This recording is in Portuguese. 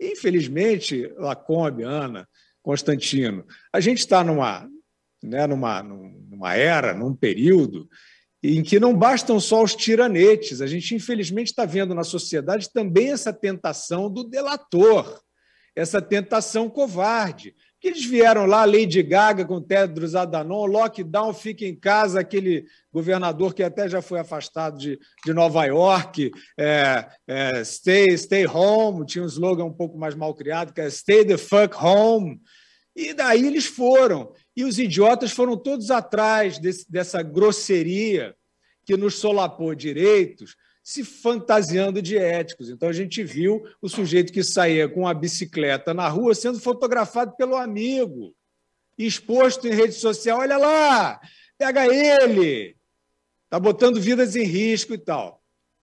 Infelizmente, Lacombe, Ana, Constantino, a gente está numa, né, numa, numa era, num período em que não bastam só os tiranetes. A gente, infelizmente, está vendo na sociedade também essa tentação do delator essa tentação covarde. Que eles vieram lá, Lady Gaga com Tedros Adanon, lockdown, fica em casa, aquele governador que até já foi afastado de, de Nova York, é, é, stay, stay home, tinha um slogan um pouco mais mal criado, que é stay the fuck home. E daí eles foram. E os idiotas foram todos atrás desse, dessa grosseria que nos solapou direitos, se fantasiando de éticos. Então a gente viu o sujeito que saía com a bicicleta na rua sendo fotografado pelo amigo, exposto em rede social. Olha lá, pega ele, tá botando vidas em risco e tal.